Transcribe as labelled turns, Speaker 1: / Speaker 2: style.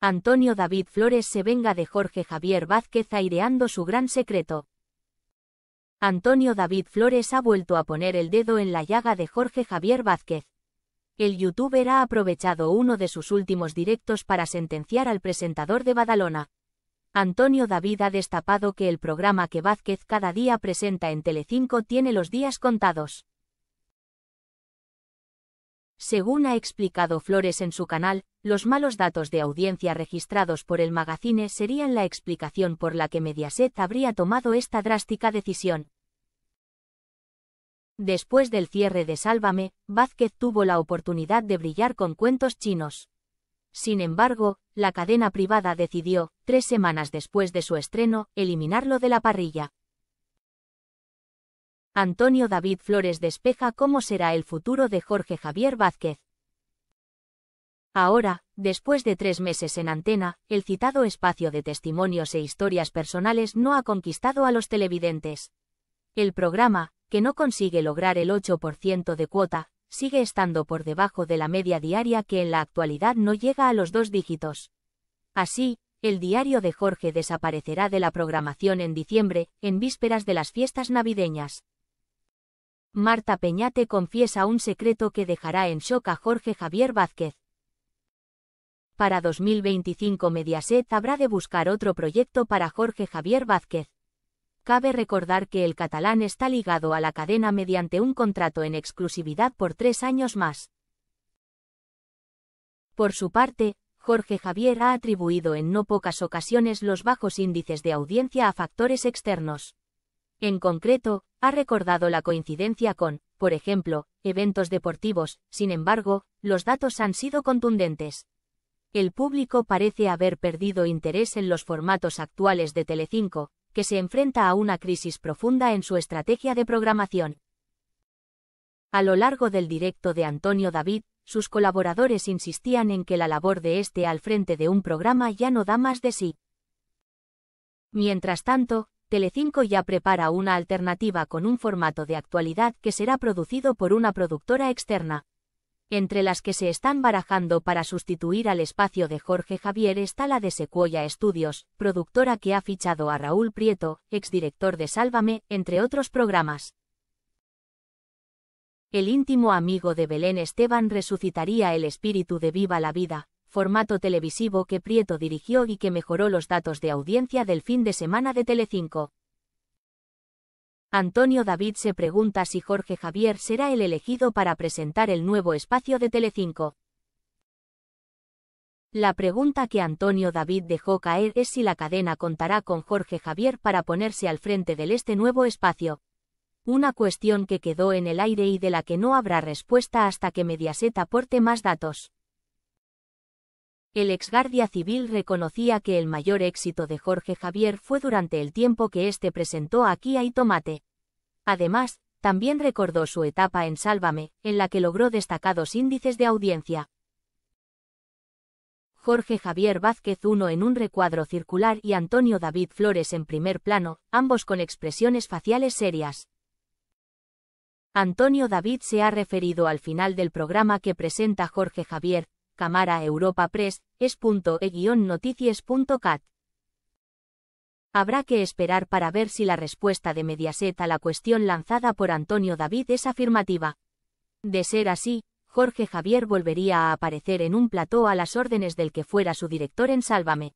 Speaker 1: Antonio David Flores se venga de Jorge Javier Vázquez aireando su gran secreto. Antonio David Flores ha vuelto a poner el dedo en la llaga de Jorge Javier Vázquez. El youtuber ha aprovechado uno de sus últimos directos para sentenciar al presentador de Badalona. Antonio David ha destapado que el programa que Vázquez cada día presenta en Telecinco tiene los días contados. Según ha explicado Flores en su canal, los malos datos de audiencia registrados por el magazine serían la explicación por la que Mediaset habría tomado esta drástica decisión. Después del cierre de Sálvame, Vázquez tuvo la oportunidad de brillar con cuentos chinos. Sin embargo, la cadena privada decidió, tres semanas después de su estreno, eliminarlo de la parrilla. Antonio David Flores despeja cómo será el futuro de Jorge Javier Vázquez. Ahora, después de tres meses en antena, el citado espacio de testimonios e historias personales no ha conquistado a los televidentes. El programa, que no consigue lograr el 8% de cuota, sigue estando por debajo de la media diaria que en la actualidad no llega a los dos dígitos. Así, el diario de Jorge desaparecerá de la programación en diciembre, en vísperas de las fiestas navideñas. Marta Peñate confiesa un secreto que dejará en shock a Jorge Javier Vázquez. Para 2025 Mediaset habrá de buscar otro proyecto para Jorge Javier Vázquez. Cabe recordar que el catalán está ligado a la cadena mediante un contrato en exclusividad por tres años más. Por su parte, Jorge Javier ha atribuido en no pocas ocasiones los bajos índices de audiencia a factores externos. En concreto, ha recordado la coincidencia con, por ejemplo, eventos deportivos, sin embargo, los datos han sido contundentes. El público parece haber perdido interés en los formatos actuales de Telecinco, que se enfrenta a una crisis profunda en su estrategia de programación. A lo largo del directo de Antonio David, sus colaboradores insistían en que la labor de este al frente de un programa ya no da más de sí. Mientras tanto, Telecinco ya prepara una alternativa con un formato de actualidad que será producido por una productora externa. Entre las que se están barajando para sustituir al espacio de Jorge Javier está la de Secuoya Estudios, productora que ha fichado a Raúl Prieto, exdirector de Sálvame, entre otros programas. El íntimo amigo de Belén Esteban resucitaría el espíritu de Viva la Vida, formato televisivo que Prieto dirigió y que mejoró los datos de audiencia del fin de semana de Telecinco. Antonio David se pregunta si Jorge Javier será el elegido para presentar el nuevo espacio de Telecinco. La pregunta que Antonio David dejó caer es si la cadena contará con Jorge Javier para ponerse al frente del este nuevo espacio. Una cuestión que quedó en el aire y de la que no habrá respuesta hasta que Mediaset aporte más datos. El exguardia civil reconocía que el mayor éxito de Jorge Javier fue durante el tiempo que éste presentó Aquí hay tomate. Además, también recordó su etapa en Sálvame, en la que logró destacados índices de audiencia. Jorge Javier Vázquez I en un recuadro circular y Antonio David Flores en primer plano, ambos con expresiones faciales serias. Antonio David se ha referido al final del programa que presenta Jorge Javier, Cámara Europa Press, ese noticiascat Habrá que esperar para ver si la respuesta de Mediaset a la cuestión lanzada por Antonio David es afirmativa. De ser así, Jorge Javier volvería a aparecer en un plató a las órdenes del que fuera su director en Sálvame.